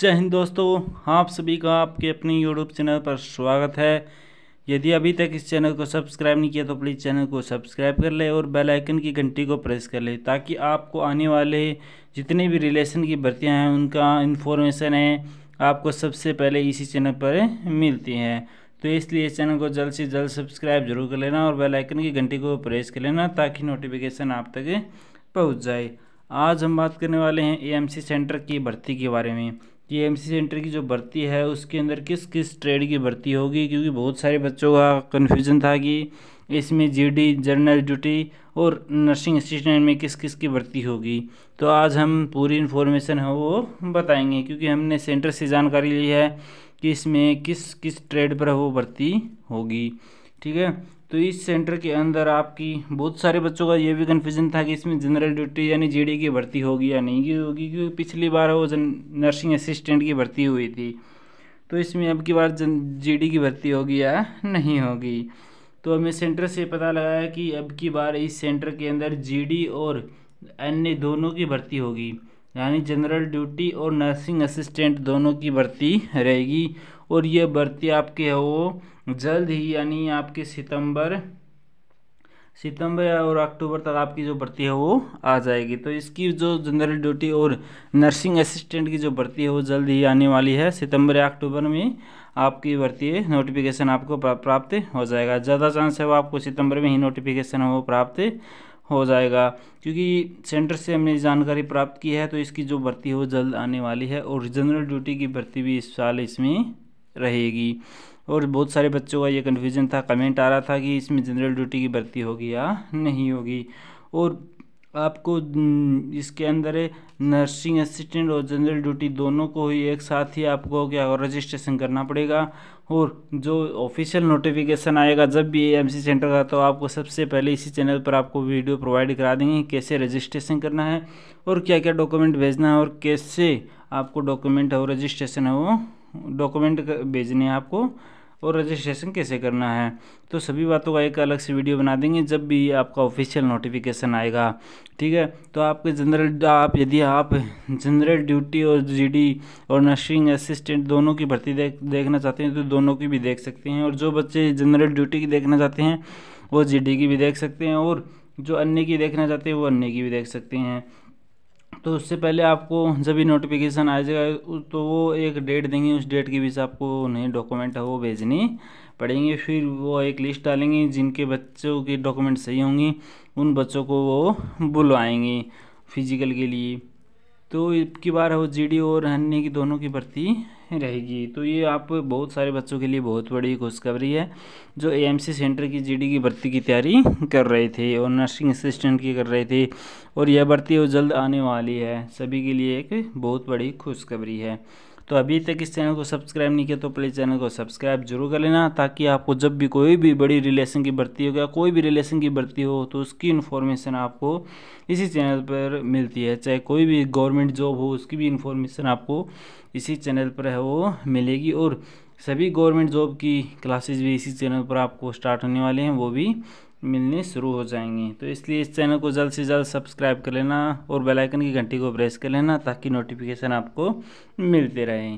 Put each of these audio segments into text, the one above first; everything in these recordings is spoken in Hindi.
जय हिंद दोस्तों आप सभी का आपके अपने यूट्यूब चैनल पर स्वागत है यदि अभी तक इस चैनल को सब्सक्राइब नहीं किया तो प्लीज़ चैनल को सब्सक्राइब कर ले और बेल आइकन की घंटी को प्रेस कर ले ताकि आपको आने वाले जितने भी रिलेशन की भर्तियां हैं उनका इन्फॉर्मेशन है आपको सबसे पहले इसी चैनल पर मिलती हैं तो इसलिए चैनल को जल्द से जल्द सब्सक्राइब जरूर कर लेना और बेल आइकन की घंटी को प्रेस कर लेना ताकि नोटिफिकेशन आप तक पहुँच जाए आज हम बात करने वाले हैं एएमसी सेंटर की भर्ती के बारे में टीएमसी सेंटर की जो भर्ती है उसके अंदर किस किस ट्रेड की भर्ती होगी क्योंकि बहुत सारे बच्चों का कन्फ्यूजन था कि इसमें जीडी जनरल ड्यूटी और नर्सिंग असिस्टेंट में किस किस की भर्ती होगी तो आज हम पूरी इन्फॉर्मेशन है वो बताएंगे क्योंकि हमने सेंटर से जानकारी ली है कि इसमें किस किस ट्रेड पर वो भर्ती होगी ठीक है तो इस सेंटर के अंदर आपकी बहुत सारे बच्चों का ये भी कन्फ्यूज़न था कि इसमें जनरल ड्यूटी यानी जेडी की भर्ती होगी या नहीं की होगी क्योंकि पिछली बार वो नर्सिंग असिस्टेंट की भर्ती हुई थी तो इसमें अब की बार डी की भर्ती होगी या नहीं होगी तो हमें सेंटर से पता लगाया कि अब की बार इस सेंटर के अंदर जीडी और अन्य दोनों की भर्ती होगी यानी जनरल ड्यूटी और नर्सिंग असिस्टेंट दोनों की भर्ती रहेगी और ये भर्ती आपके है वो जल्द ही यानी आपके सितंबर सितंबर और अक्टूबर तक आपकी जो भर्ती है वो आ जाएगी तो इसकी जो जनरल ड्यूटी और नर्सिंग असिस्टेंट की जो भर्ती है वो जल्द ही आने वाली है सितंबर या अक्टूबर में आपकी भर्ती नोटिफिकेशन आपको प्राप्त हो जाएगा ज़्यादा चांस है वो आपको सितंबर में ही नोटिफिकेशन वो प्राप्त हो जाएगा क्योंकि सेंटर से हमने जानकारी प्राप्त की है तो इसकी जो भर्ती है वो जल्द आने वाली है और जनरल ड्यूटी की भर्ती भी इस साल इसमें रहेगी और बहुत सारे बच्चों का ये कन्फ्यूज़न था कमेंट आ रहा था कि इसमें जनरल ड्यूटी की भर्ती होगी या नहीं होगी और आपको हम्म, इसके अंदर नर्सिंग असिस्टेंट और जनरल ड्यूटी दोनों को ही एक साथ ही आपको क्या रजिस्ट्रेशन करना पड़ेगा और जो ऑफिशियल नोटिफिकेशन आएगा जब भी एम सी सेंटर का तो आपको सबसे पहले इसी चैनल पर आपको वीडियो प्रोवाइड करा देंगे कैसे रजिस्ट्रेशन करना है और क्या क्या डॉक्यूमेंट भेजना है और कैसे आपको डॉक्यूमेंट और रजिस्ट्रेशन है वो डॉक्यूमेंट भेजने हैं आपको और रजिस्ट्रेशन कैसे करना है तो सभी बातों का एक अलग से वीडियो बना देंगे जब भी आपका ऑफिशियल नोटिफिकेशन आएगा ठीक है तो आपके जनरल आप यदि आप जनरल ड्यूटी और जीडी और नर्सिंग असिस्टेंट दोनों की भर्ती देख देखना चाहते हैं तो दोनों की भी देख सकते हैं और जो बच्चे जनरल ड्यूटी की देखना चाहते हैं वो जी की भी देख सकते हैं और जो अन्य की देखना चाहते हैं वो अन्य की भी देख सकते हैं तो उससे पहले आपको जब भी नोटिफिकेशन आ जाएगा तो वो एक डेट देंगे उस डेट के बीच आपको नए डॉक्यूमेंट है वो भेजनी पड़ेंगे फिर वो एक लिस्ट डालेंगे जिनके बच्चों के डॉक्यूमेंट सही होंगे उन बच्चों को वो बुलवाएंगे फिजिकल के लिए तो इसकी बार वो जी और अन्य की दोनों की भर्ती रहेगी तो ये आप बहुत सारे बच्चों के लिए बहुत बड़ी खुशखबरी है जो एएमसी सेंटर की जीडी की भर्ती की तैयारी कर रहे थे और नर्सिंग असिस्टेंट की कर रहे थे और यह भर्ती वो जल्द आने वाली है सभी के लिए एक बहुत बड़ी खुशखबरी है तो अभी तक इस चैनल को सब्सक्राइब नहीं किया तो प्लीज़ चैनल को सब्सक्राइब जरूर कर लेना ताकि आपको जब भी कोई भी बड़ी रिलेशन की भर्ती हो या कोई भी रिलेशन की भर्ती हो तो उसकी इन्फॉर्मेशन आपको इसी चैनल पर मिलती है चाहे कोई भी गवर्नमेंट जॉब हो उसकी भी इन्फॉर्मेशन आपको इसी चैनल पर है है वो मिलेगी और सभी गवर्नमेंट जॉब की क्लासेस भी इसी चैनल पर आपको स्टार्ट होने वाले हैं वो भी मिलने शुरू हो जाएंगे तो इसलिए इस चैनल को जल्द से जल्द सब्सक्राइब कर लेना और बेल आइकन की घंटी को प्रेस कर लेना ताकि नोटिफिकेशन आपको मिलते रहे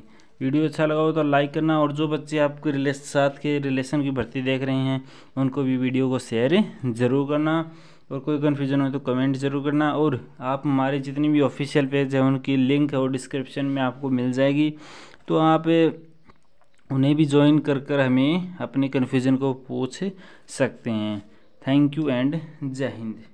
वीडियो अच्छा लगा हो तो लाइक करना और जो बच्चे आपके रिले साथ के रिलेशन की भर्ती देख रहे हैं उनको भी वीडियो को शेयर ज़रूर करना और कोई कन्फ्यूजन हो तो कमेंट ज़रूर करना और आप हमारे जितनी भी ऑफिशियल पेज है उनकी लिंक और डिस्क्रिप्शन में आपको मिल जाएगी तो आप उन्हें भी ज्वाइन कर कर हमें अपने कन्फ्यूज़न को पूछ सकते हैं थैंक यू एंड जय हिंद